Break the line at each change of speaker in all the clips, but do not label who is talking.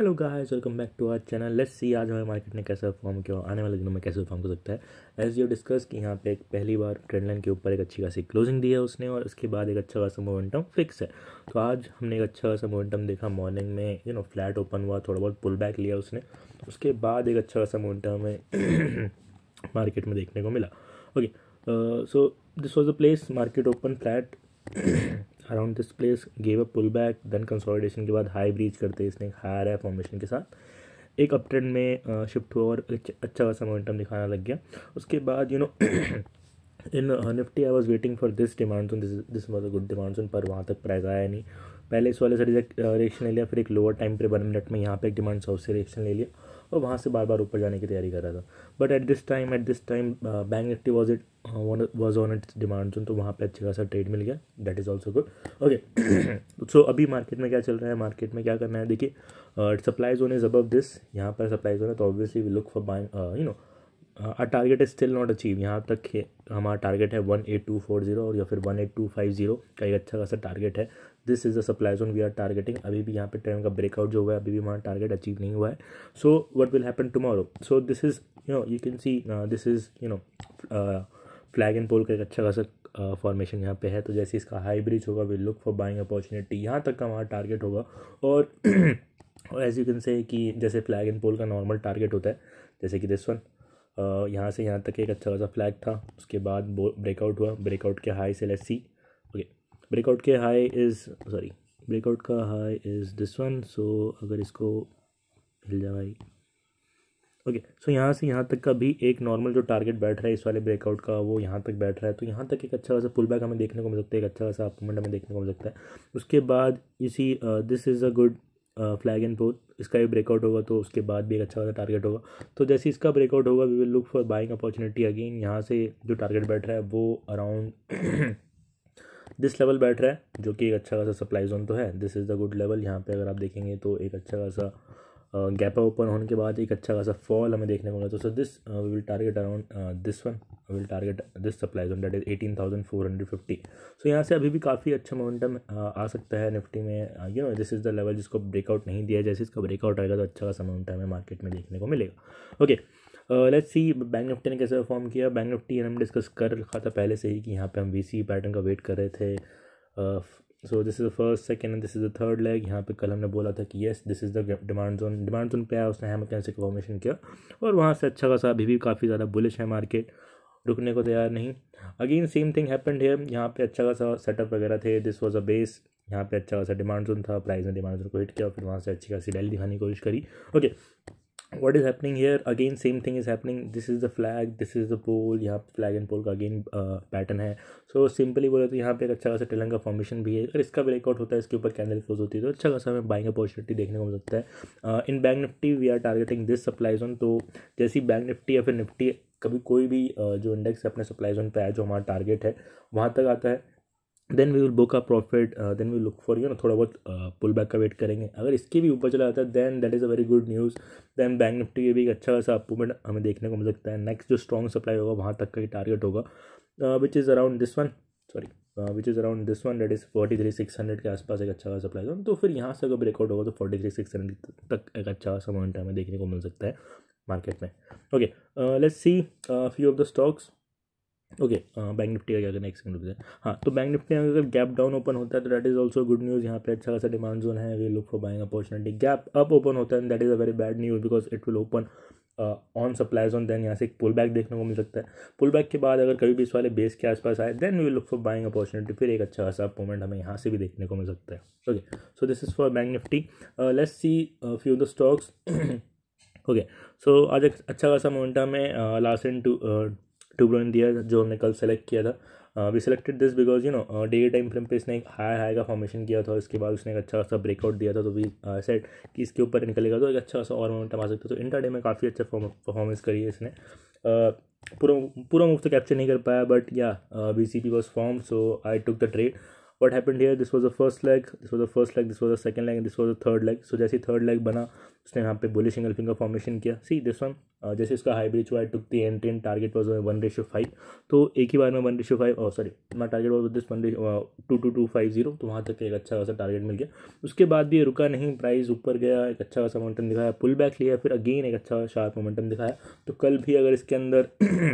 Hello guys welcome back to our channel let's see आज हमारे market ने कैसा परफॉर्म किया आने वाले दिनों में कैसे परफॉर्म कर सकता है एज यू डिस्कस कि यहाँ पे एक पहली बार ट्रेंड लाइन के ऊपर एक अच्छी खासी क्लोजिंग दी है उसने और उसके बाद एक अच्छा खासा मोमेंटम फिक्स है तो आज हमने एक अच्छा खासा मोमेंटम देखा मॉर्निंग में यू नो फ्लैट ओपन हुआ थोड़ा बहुत पुल बैक लिया उसने उसके बाद एक अच्छा खासा मोमेंटम हमें मार्केट में देखने को मिला okay so this was the place market open flat around this place gave a pull back then consolidation के बाद हाई ब्रीच करते इसने हायर है फॉर्मेशन के साथ एक अप ट्रेंड में शिफ्ट हुआ और अच्छा खासा मोमेंटम दिखाना लग गया उसके बाद you know in Nifty I was waiting for this demand zone this was a good demand zone पर वहाँ तक प्राइस आया नहीं पहले इस वाले से रिजेक्ट रिएक्शन ले लिया फिर एक लोअर टाइम पर वन मिनट में यहाँ पे एक डिमांड सौ से रिएक्शन ले लिया और वहाँ से बार बार ऊपर जाने की तैयारी कर रहा था but at this time at this time Bank Nifty was it was on its demand zone तो वहाँ पर अच्छा खासा ट्रेड मिल गया that is also good okay so अभी मार्केट में क्या चल रहा है मार्केट में क्या करना है देखिए supply zone is above this यहाँ पर सप्लाई जोन है तो obviously we look for buying you know our target is still not achieve यहाँ तक हमारा टारगेट है one eight two four zero और या फिर one eight two five zero का एक अच्छा खासा टारगेट है this is the supply zone we are targeting अभी भी यहाँ पे ट्रेन का ब्रेकआउट जो हुआ है अभी भी हमारा टारगेट अचीव नहीं हुआ है so what will happen tomorrow so this is you know you can see this is you know flag and pole का एक अच्छा खासा फॉर्मेशन uh, यहाँ पे है तो जैसे इसका हाई ब्रिज होगा will look for buying opportunity यहाँ तक का हमारा टारगेट होगा और और एज यू कैन से कि जैसे फ्लैग एंड पोल का नॉर्मल टारगेट होता है जैसे कि दिस वन यहाँ से यहाँ तक एक अच्छा खासा फ्लैग था उसके बाद ब्रेकआउट हुआ ब्रेकआउट के हाई से लेट्स सी ओके ब्रेकआउट के हाई इज़ सॉरी ब्रेकआउट का high is this one so अगर इसको मिल जाए भाई ओके सो यहाँ से यहाँ तक का भी एक नॉर्मल जो टारगेट बैठ रहा है इस वाले ब्रेकआउट का वो यहाँ तक बैठ रहा है तो यहाँ तक एक अच्छा खासा पुल बैक हमें देखने को मिल सकता है एक अच्छा खासा अपमेंट हमें देखने को मिल सकता है उसके बाद इसी this is a good flag and pole इसका भी ब्रेकआउट होगा तो उसके बाद भी एक अच्छा खासा टारगेट होगा तो जैसे इसका ब्रेकआउट होगा we will look for buying opportunity again यहाँ से जो टारगेट बैठ रहा है वो अराउंड दिस लेवल बैठ रहा है जो कि एक अच्छा खासा सप्लाई जोन तो है this is the good level यहाँ पे अगर आप देखेंगे तो एक अच्छा खासा गैप ओपन होने के बाद एक अच्छा खासा फॉल हमें देखने को मिला तो so this we will target around this one will target this supply zone that is eighteen thousand four hundred fifty so यहाँ से अभी भी काफ़ी अच्छा मोमेंटम आ सकता है निफ्टी में you know this is the level जिसको ब्रेकआउट नहीं दिया जैसे इसका ब्रेकआउट आएगा तो अच्छा खासा मोमेंटम हमें मार्केट में देखने को मिलेगा okay let's see Bank Nifty ने कैसे परफॉर्म किया बैंक निफ्टी हम डिस्कस कर रखा था पहले से ही कि यहाँ पे हम सी पैटर्न का वेट कर रहे थे uh, so this is the first second and this is the third leg यहाँ पे कल हमने बोला था कि yes this is the demand zone demand zone पे आया उसने हेमर कैंसिल से फॉर्मेशन किया और वहाँ से अच्छा खासा अभी भी काफ़ी ज़्यादा बुलिश है मार्केट रुकने को तैयार नहीं अगेन सेम थिंग हैपेंड है यहाँ पे अच्छा खासा सेटअप वगैरह थे दिस वॉज अ बेस यहाँ पे अच्छा खासा डिमांड जोन था प्राइस ने डिमांड जोन को हिट किया फिर वहाँ से अच्छी खासी रैली दिखाने की कोशिश करी okay okay. What is happening here again same thing is happening this is the flag this is the pole यहाँ पर फ्लैग एंड पोल का अगेन पैटर्न uh, है सो सिंपली बोले तो यहाँ पर एक अच्छा खासा टेलंग का फॉर्मेशन भी है अगर इसका ब्रेकआउट होता है इसके ऊपर कैंडल क्लोज होती है तो अच्छा खासा हमें बाइंग अपॉर्चुनिटी देखने को मिल सकता है in Bank Nifty we are targeting this supply zone तो जैसी बैंक निफ्टी या फिर निफ्टी कभी कोई भी uh, जो इंडेक्स है अपने सप्लाई जोन पे आया जो हमारा टारगेट है वहाँ तक आता है then we will book a profit then we look for you ना थोड़ा बहुत पुल uh, बैक का वेट करेंगे अगर इसके भी ऊपर चला जाता है then that is a very good news then Bank Nifty के भी एक अच्छा खासा अपमूवमेंट हमें देखने को मिल सकता है नेक्स्ट जो स्ट्रॉन्ग सप्लाई होगा वहाँ तक का ही टारगेट होगा which is around this one sorry which is around this one that is forty three six hundred के आसपास एक अच्छा खासा सप्लाई होगा तो फिर यहाँ से अगर ब्रेकआउट होगा तो फोर्टी थ्री सिक्स हंड्रेड तक एक अच्छा खासा अमाउंट हमें देखने को मिल सकता है मार्केट में okay let's see few of the stocks okay Bank Nifty का क्या करना एक सेकंड हाँ तो बैंक निफ्टी में अगर गैप डाउन ओपन होता है तो that is also good news यहाँ पे अच्छा खासा डिमांड जोन है we look for buying opportunity gap up open होता है that is a very bad news because it will open on supplies on then यहाँ से एक पुल बैक देखने को मिल सकता है पुल बैक के बाद अगर कभी भी इस वाले बेस के आसपास आए then we look for buying opportunity फिर एक अच्छा खासा मूवमेंट हमें यहाँ से भी देखने को मिल सकता है okay so this is for Bank Nifty let's see few the stocks okay so आज एक अच्छा खासा मोमेंटम है लास्ट इन टू ट्यूबलर दिया जो हमने कल सेलेक्ट किया था we selected this because you know day time frame पे इसने एक हाई हाई का फॉर्मेशन किया था उसके बाद उसने एक अच्छा खासा ब्रेकआउट दिया था तो वी सेट uh, कि इसके ऊपर निकलेगा तो एक अच्छा खासा और मोमेंटम आ सकता है तो डे में काफ़ी अच्छा परफॉर्मेंस करी है इसने uh, पूरा पूरा मूव तो कैप्चर नहीं कर पाया बट या B C P was form so I took the trade what happen here this was the first leg this was the first leg this was the second leg and this was the third leg जैसे third leg बना उसने यहाँ पे bullish single finger formation किया see this one जैसे इसका high breach breach हुआ took the and ten target was one ratio five तो एक ही बार में वन रेशो फाइव और sorry my target was this one two two two five zero तो वहाँ तक एक अच्छा खासा टारगेट मिल गया उसके बाद भी रुका नहीं प्राइस ऊपर गया एक अच्छा खासा मोमेंटम दिखाया पुल बैक लिया फिर अगेन एक अच्छा शार्प मोमेंटम दिखाया तो कल भी अगर इसके अंदर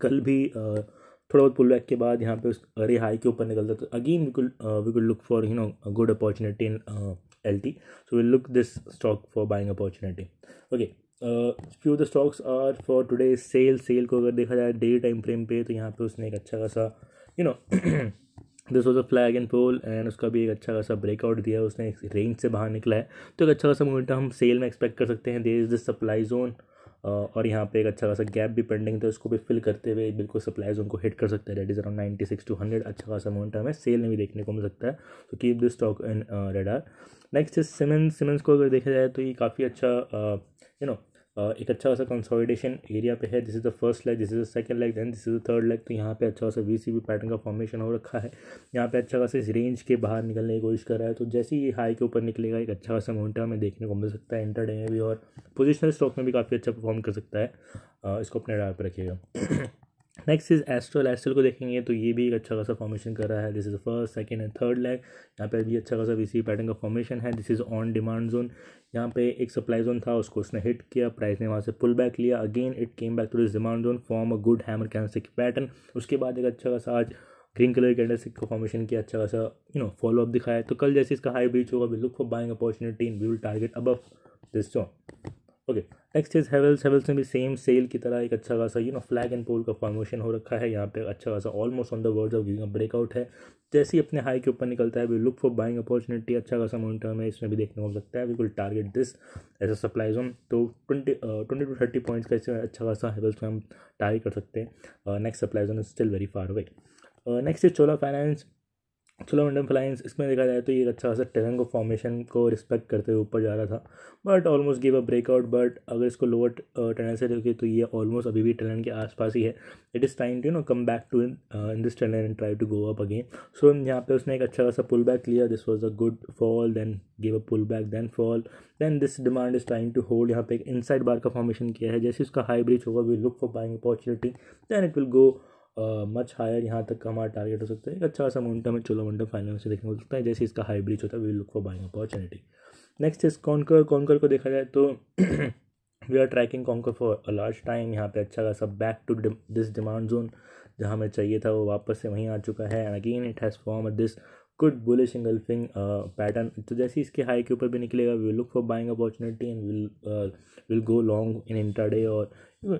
कल भी uh, थोड़ा बहुत पुल बैक के बाद यहाँ पे उस अरे हाई के ऊपर निकलता तो again we could we look for you know good opportunity in L T so we look this stock for buying opportunity okay few the stocks are for today SAIL SAIL को अगर देखा जाए day time frame पे तो यहाँ पे उसने एक अच्छा खासा you know this was a flag and pole and उसका भी एक अच्छा खासा ब्रेकआउट दिया उसने एक रेंज से बाहर निकला है तो एक अच्छा खासा मोमेंटम हम सेल में एक्सपेक्ट कर सकते हैं there is this supply zone और यहाँ पे एक अच्छा खासा गैप भी पेंडिंग था उसको भी फिल करते हुए बिल्कुल सप्लाइज उनको हिट कर सकते हैं red is around ninety six two hundred अच्छा खासा अमाउंट हमें सेल में भी देखने को मिल सकता है तो keep this stock in radar next is Siemens Siemens को अगर देखा जाए तो ये काफ़ी अच्छा यू uh, नो एक अच्छा खासा कंसोलिडेशन एरिया पे है this is the first leg this is the second leg then this is the third leg तो यहाँ पे अच्छा खासा वी पैटर्न का फॉर्मेशन हो रखा है यहाँ पे अच्छा खासा इस रेंज के बाहर निकलने की कोशिश कर रहा है तो जैसे ही हाई के ऊपर निकलेगा एक अच्छा खासा मोमेंटम हमें देखने को मिल सकता है इंटरडे में भी और पोजिशनल स्टॉक में भी काफ़ी अच्छा परफॉर्म कर सकता है इसको अपने डाल पर रखिएगा नेक्स्ट इज एस्ट्रल एस्ट्रल को देखेंगे तो ये भी एक अच्छा खासा फॉर्मेशन कर रहा है this is first second and third leg यहाँ पर भी अच्छा खासा वीसी पैटर्न का फॉर्मेशन है this is on demand zone यहाँ पे एक सप्लाई जोन था उसको उसने हिट किया प्राइस ने वहाँ से पुल बैक लिया again it came back to this demand zone form a good hammer कैंसिक पैटर्न उसके बाद एक अच्छा खासा आज ग्रीन कलर के अंडर का फॉर्मेशन किया अच्छा खासा यू नो फॉलो अप दिखाया तो कल जैसे इसका हाई ब्रीच होगा we look for buying opportunity in we will target above this zone okay next is Havells Havells में भी सेम सेल की तरह एक अच्छा खासा you know flag and pole का फॉर्मेशन हो रखा है यहाँ पे अच्छा खासा almost on the word of giving breakout है जैसे ही अपने हाई के ऊपर निकलता है we look for buying opportunity अच्छा खासा मोमेंटम है इसमें भी देखने को सकता है बिल्कुल target this as a supply zone तो twenty twenty to thirty points का इसमें अच्छा खासा हेवल्स में हम टारगेट कर सकते हैं next supply zone is still very far away next is Chola finance चलो चोलामंडलम फ्लाइंस इसमें देखा जाए तो ये अच्छा खासा टेरंगो फॉर्मेशन को रिस्पेक्ट करते हुए ऊपर जा रहा था but almost give a breakout but अगर इसको लोअर टनल से देखिए तो ये ऑलमोस्ट अभी भी टनल के आसपास ही है it is time to no come back to in this tunnel and try to go up again so यहाँ पे उसने एक अच्छा खासा पुल बैक लिया this was a good fall then give a pull back then fall then this demand is time to hold यहाँ पे एक इनसाइड बार का फॉर्मेशन किया है जैसे उसका हाई ब्रिज होगा we look for buying opportunity than it will go much higher यहाँ तक का हमारा टारगेट हो सकता है एक अच्छा सा मोमेंटम है चोला मोमेंटम फाइनल में से देखने को सकता है जैसे इसका हाई ब्रिज होता है we look for buying opportunity next इस कॉन्कर कॉन्कर को देखा जाए तो we are tracking Concor for a large time यहाँ पे अच्छा खासा back to this demand zone जहाँ हमें चाहिए था वो वापस से वहीं आ चुका है and again it has form this good bullish engulfing pattern तो जैसे इसके हाई के ऊपर भी निकलेगा we look for buying opportunity and we'll we'll go long in intraday और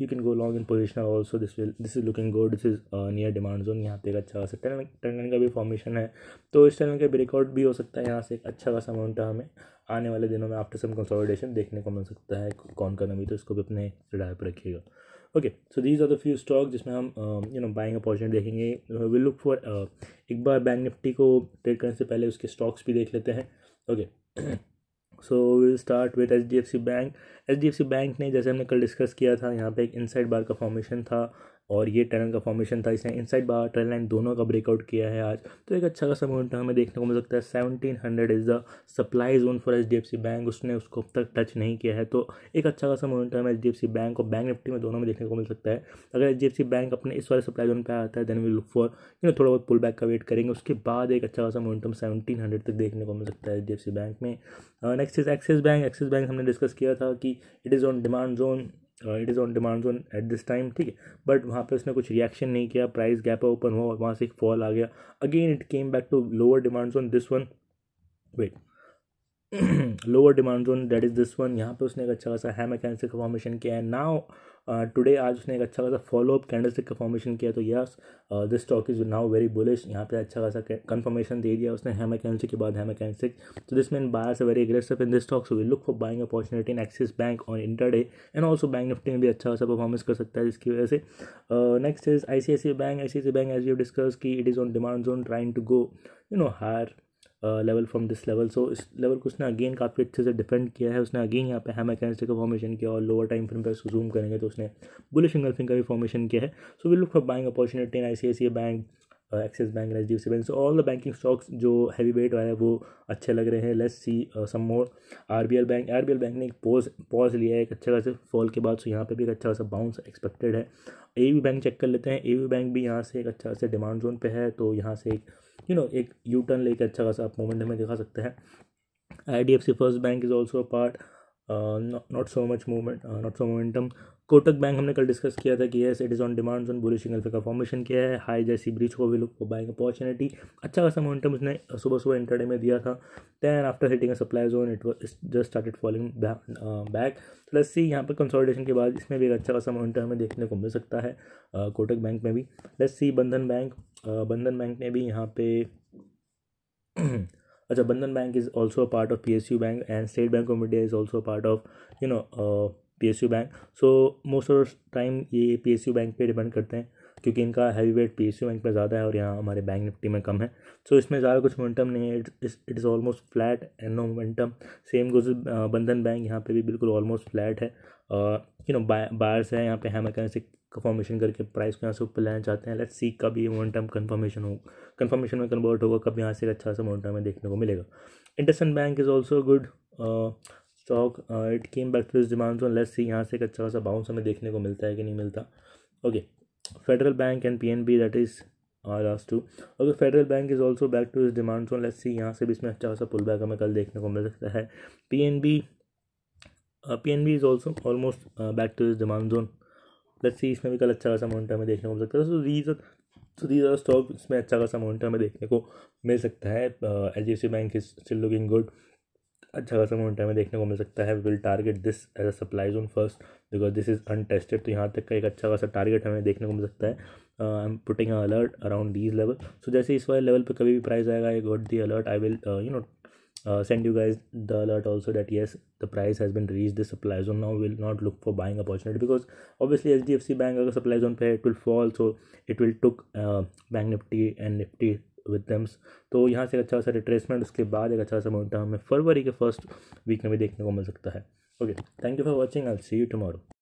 you can go long in position also this will this is looking good this is near demand zone यहाँ पे एक अच्छा खासा टर्न टर्न का भी formation है तो इस टेन का ब्रेकआउट भी हो सकता है यहाँ से एक अच्छा खासा अमाउंट हमें आने वाले दिनों में आफ्टर सम कंसोलिडेशन देखने को मिल सकता है कौन का नमी तो इसको भी अपने राय पर रखिएगा okay so these are the few stock जिसमें हम यू नो बाइंग अपॉर्चुनिटी देखेंगे विल लुक फॉर एक बार बैंक निफ्टी को ट्रेड करने से पहले उसके स्टॉक्स भी देख लेते हैं okay so we'll start with H D F C bank H bank ने जैसे हमने कल डिस्कस किया था यहाँ पे एक इनसाइड बार का फॉर्मेशन था और ये टनल का फॉर्मेशन था इसने इनसाइड बार टनल लाइन दोनों का ब्रेकआउट किया है आज तो एक अच्छा खासा मोमेंट हमें देखने को मिल सकता है seventeen hundred is the supply zone for H bank उसने उसको अब तक टच नहीं किया है तो एक अच्छा खासा मोमेंट हमें एच बैंक और बैंक निफ्टी में दोनों में देखने को मिल सकता है अगर एच बैंक अपने इस वाले सप्लाई जोन पर आता है then we look for you know थोड़ा बहुत पुल बैक का वेट करेंगे उसके बाद एक अच्छा खासा मोमेंटम सेवनटीन हंड्रेड तक देखने को मिल सकता है एच बैंक में next is Axis bank Axis bank हमने डिस्कस किया था कि it is on demand zone it is on demand zone at this time ठीक है बट वहाँ पे उसने कुछ रिएक्शन नहीं किया प्राइस गैप ओपन हुआ वहाँ से एक फॉल आ गया again it came back to lower demand zone this one wait lower demand zone that is this one यहाँ पे उसने एक अच्छा खासा है मैकेनिस्टिक का फॉर्मेशन किया है नाउ टुडे आज उसने एक अच्छा खासा फॉलो अप कैंडलस्टिक का फॉर्मेशन किया तो yes this stock is now very bullish यहाँ पे अच्छा खासा कंफर्मेशन दे दिया उसने है मैकेनिस्टिक के बाद है मैकेनिस्टिक तो दिस मैन से very aggressive in this stock so we look for buying opportunity in Axis bank on day and also bank Nifty में भी अच्छा खासा परफॉर्मेंस कर सकता है जिसकी वजह से next is I C I C bank I C I C bank as you discuss की it is on demand zone trying to go you know higher level from this level so इस level को उसने again काफ़ी अच्छे से defend किया है उसने अगेन यहाँ पे हैमर कैंसर का फॉर्मेशन किया और लोअर टाइम फ्रेम पर उसको जूम करेंगे तो उसने बुलिश सिंगल फिंग का भी फॉर्मेशन किया है so we look for buying opportunity in I C I C bank Axis bank H D F C bank so all the banking stocks जो हैवी वेट वाले वो अच्छे लग रहे हैं let's see some more R B L bank R B L bank ने एक pause pause लिया है एक अच्छा खासा फॉल के बाद सो यहाँ पे भी एक अच्छा खासा बाउंस एक्सपेक्टेड है ए वी बैंक चेक कर लेते हैं ए वी बैंक भी यहाँ से एक अच्छा खासा डिमांड जोन पे है तो यहाँ से एक यू नो एक यू टर्न लेके अच्छा खासा आप मोमेंट में दिखा सकते हैं I D F C first bank is also part not so much moment not so momentum Kotak bank हमने कल डिस्कस किया था कि yes it is on demands on bullish single का फॉर्मेशन किया है हाई जैसी ब्रिज को भी लुक बाइंग अपॉर्चुनिटी अच्छा खासा मोमेंटम उसने सुबह सुबह इंटरडे में दिया था than after hitting a supply zone it just started falling back plus see यहाँ पर कंसोलिडेशन के बाद इसमें भी एक अच्छा खासा मोमेंटम हमें देखने को मिल सकता है uh, कोटक बैंक में भी प्लस सी बंधन बैंक uh, बंधन बैंक ने भी यहाँ पे अच्छा Bandhan bank is also part of P S U bank and state bank of India is also part of you know P S U bank so most of time ये P S U bank पे depend करते हैं क्योंकि इनका heavy weight P S U bank में ज़्यादा है और यहाँ हमारे बैंक निफ्टी में कम है सो so, इसमें ज़्यादा कुछ मोमेंटम नहीं है it is almost flat and no momentum same goes Bandhan bank यहाँ पे भी बिल्कुल ऑलमोस्ट फ्लैट है यू नो बायर्स है यहाँ पे हैमर से कन्फर्मेशन करके प्राइस को यहाँ से ऊपर लेना चाहते हैं लेट्स सी कब ये मोमेंटम कन्फर्मेशन हो कन्फर्मेशन में कन्वर्ट होगा कब यहाँ से अच्छा सा मोमेंटम देखने को मिलेगा IndusInd bank is also good stock it came back to this demand on let's see यहाँ से एक अच्छा खासा बाउंस हमें देखने को मिलता है कि नहीं मिलता okay federal bank and P N B that is our last two okay federal bank is also back to this demand zone let's see यहाँ से भी इसमें अच्छा खासा पुल बैक हमें कल देखने को मिल सकता है P N B P N B is also almost back to this demand zone let's see इसमें भी कल अच्छा खासा अमाउंट हमें देखने को मिल सकता है so these so these are stock इसमें अच्छा खासा अमाउंट हमें देखने को मिल सकता है H D F C bank is still looking good अच्छा खासा अमाउंट हमें देखने को मिल सकता है we'll target this as a supply zone first because this is untested तो यहाँ तक का एक अच्छा खासा टारगेट हमें देखने को मिल सकता है I am putting alert around this level so जैसे इस वाले लेवल पर कभी भी प्राइस आएगा I got the alert I will you know send you guys the alert also that yes the price has been reach the supply zone now we'll not look for buying opportunity because obviously H D F C bank अगर supply zone पे it will fall so it will took bank Nifty and Nifty with तो यहाँ से एक अच्छा सा retracement उसके बाद एक अच्छा सा मोमेंटम हमें फरवरी के फर्स्ट वीक में भी देखने को मिल सकता है okay thank you for watching I see you tomorrow